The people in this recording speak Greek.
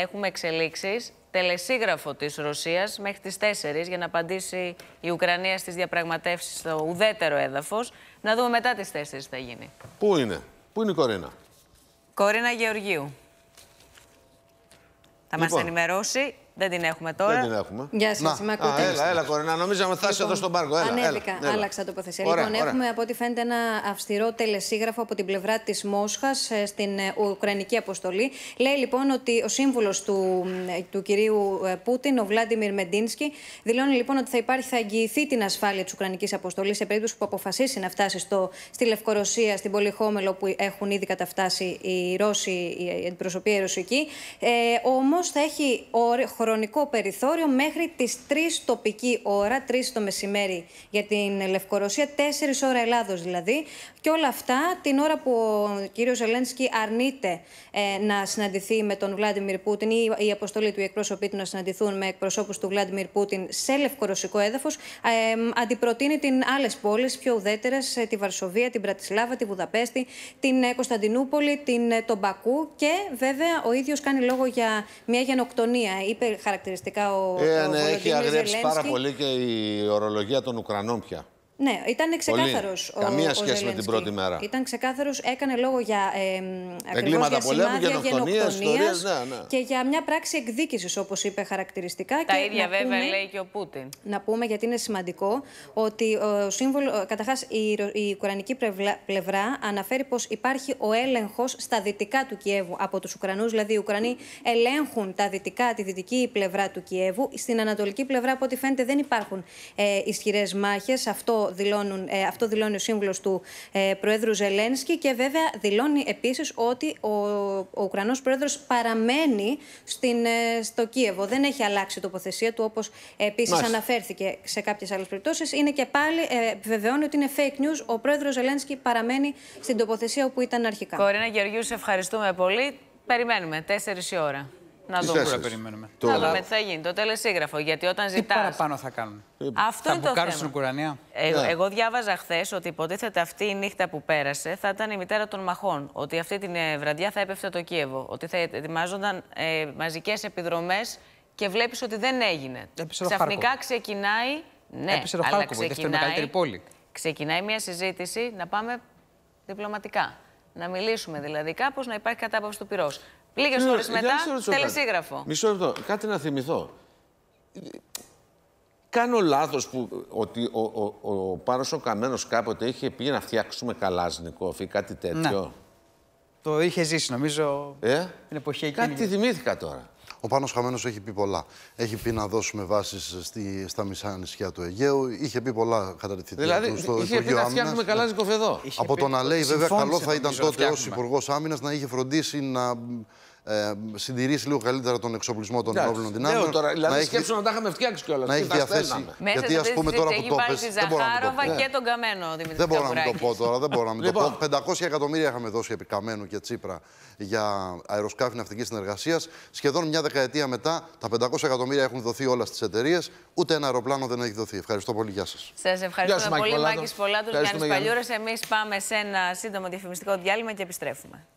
έχουμε εξελίξεις. Τελεσίγραφο της Ρωσίας μέχρι τις 4 για να απαντήσει η Ουκρανία στις διαπραγματεύσεις στο ουδέτερο έδαφος. Να δούμε μετά τις 4 τι θα γίνει. Πού είναι, πού είναι η Κορίνα. Κορίνα Γεωργίου. Θα λοιπόν. μας ενημερώσει δεν την έχουμε τώρα. Δεν την έχουμε. Γεια σας, με έλα, έλα, κορινά. Νομίζαμε ότι θα είσαι εδώ λοιπόν, στον πάρκο. Έλα, ανέβηκα, έλα, άλλαξα τοποθεσία. λοιπόν, έχουμε από ό,τι φαίνεται ένα αυστηρό τελεσίγραφο από την πλευρά της Μόσχας ε, στην ε, Ουκρανική αποστολή. Λέει λοιπόν ότι ο σύμβουλος του, ε, του κυρίου Πούτιν, ο Βλάντιμιρ Μεντίνσκι, δηλώνει λοιπόν ότι θα υπάρχει, θα εγγυηθεί την ασφάλεια της Ουκρανικής αποστολής σε περίπτωση που αποφασίσει να φτάσει στο, στη Λευκορωσία, στην Πολυχόμελο που έχουν ήδη καταφτάσει οι Ρώσοι, η αντιπροσωπεία Ρωσική. Ε, Όμως θα έχει χρόνο χρονικό περιθώριο μέχρι τις 3 τοπική ώρα, 3 το μεσημέρι για την Λευκορωσία, 4 ώρα Ελλάδος δηλαδή. Και όλα αυτά την ώρα που ο κύριος Ζελένσκι αρνείται ε, να συναντηθεί με τον Βλάντιμιρ Πούτιν ή η αποστολή του οι εκπρόσωποι του να συναντηθούν με εκπροσώπους του Βλάντιμιρ Πούτιν σε λευκορωσικό έδαφος, ε, ε, αντιπροτείνει την άλλες πόλεις πιο ουδέτερες, ε, τη Βαρσοβία, την Πρατισλάβα, τη Βουδαπέστη, την ε, Κωνσταντινούπολη, την, ε, τον Πακού και βέβαια ο ίδιος κάνει λόγο για μια γενοκτονία. Είπε χαρακτηριστικά ο. Ε, ο ναι, έχει αγρέψει πάρα πολύ και η ορολογία των Ουκρανών πια. Ναι, ήταν ξεκάθαρο. Καμία ο σχέση με την πρώτη μέρα. Ήταν ξεκάθαρος, έκανε λόγο για ε, εγκλήματα πολέμου, γενοκτονία ναι, ναι. και για μια πράξη εκδίκησης, όπως είπε χαρακτηριστικά. Τα και ίδια βέβαια πούμε, λέει και ο Πούτιν. Να πούμε γιατί είναι σημαντικό ότι ο σύμβολο. Καταρχάς, η, η Ουκρανική πλευρά αναφέρει πως υπάρχει ο έλεγχος στα δυτικά του Κιέβου από τους Ουκρανούς. Δηλαδή, οι Ουκρανοί ελέγχουν τα δυτικά, τη δυτική πλευρά του Κιέβου. Στην ανατολική πλευρά, από ό,τι φαίνεται, δεν υπάρχουν ε, ισχυρές μάχες. Αυτό αυτό, ε, αυτό δηλώνει ο σύμβουλος του ε, Προέδρου Ζελένσκι και βέβαια δηλώνει επίσης ότι ο, ο Ουκρανός Πρόεδρος παραμένει στην, ε, στο Κίεβο. Δεν έχει αλλάξει η τοποθεσία του, όπως επίσης αναφέρθηκε σε κάποιες άλλες περιπτώσεις. Είναι και πάλι, επιβεβαιώνει ότι είναι fake news. Ο Πρόεδρος Ζελένσκι παραμένει στην τοποθεσία όπου ήταν αρχικά. Κορίνα Γεωργίου, σε ευχαριστούμε πολύ. Περιμένουμε, 4 η ώρα. Να δούμε. Να τι θα γίνει. Το τελεσίγραφο. Γιατί όταν ζητά. Τι παραπάνω θα κάνουν. Ε, αυτό θα είναι το θέμα. στην Ουκρανία. Ε, ναι. Εγώ διάβαζα χθες ότι υποτίθεται αυτή η νύχτα που πέρασε θα ήταν η μητέρα των μαχών. Ότι αυτή την ε, βραδιά θα έπεφτε το Κίεβο. Ότι θα ετοιμάζονταν ε, μαζικές επιδρομές και βλέπεις ότι δεν έγινε. Ξαφνικά ξεκινάει. Ναι, το Χάρκοβο, ξεκινάει, πόλη. ξεκινάει μια συζήτηση να πάμε διπλωματικά. Να μιλήσουμε δηλαδή κάπως να υπάρχει κατάπαυση του πυρός. Λίγες ώρες μετά, τελεσίγραφο. Μισό λεπτό, κάτι να θυμηθώ. Κάνω λάθος που ότι ο, ο, ο, ο ο Καμένος κάποτε είχε πει να φτιάξουμε καλάζνικοφ ή κάτι τέτοιο. Ναι. Το είχε ζήσει νομίζω ε? την εποχή εκείνη. Κάτι θυμήθηκα τώρα. Ο Πάνος Χαμένος έχει πει πολλά. Έχει πει να δώσουμε βάσεις στη, στα μισά νησιά του Αιγαίου. Είχε πει πολλά χαρακτηριστικά δηλαδή, του στο είχε Υπουργείο Άμυνας. Δηλαδή, είχε πει να φτιάχνουμε καλά εδώ. Από το να λέει, βέβαια, καλό θα ήταν τότε ως Υπουργός Άμυνας να είχε φροντίσει να ε, συντηρήσει λίγο καλύτερα τον εξοπλισμό των ενόπλων δυνάμεων. Ναι, τώρα, δηλαδή, να να τα είχαμε φτιάξει κιόλας. Να έχει διαθέσει. γιατί α πούμε τώρα που το πε. Ναι. δεν μπορώ να το και τον Καμένο, Δεν μπορώ να το πω τώρα. Δεν μπορώ να το πω. 500 λοιπόν. εκατομμύρια είχαμε δώσει επί Καμένου και Τσίπρα για αεροσκάφη ναυτικής συνεργασίας. Σχεδόν μια δεκαετία μετά, τα 500 εκατομμύρια έχουν δοθεί όλα στις εταιρείες. Ούτε ένα αεροπλάνο δεν έχει δοθεί. Ευχαριστώ πολύ. Γεια σας. Σας ευχαριστούμε πολύ, Μάκη Πολάτου. Γιάννη Παλιούρας. Εμείς πάμε σε ένα σύντομο διαφημιστικό διάλειμμα και επιστρέφουμε.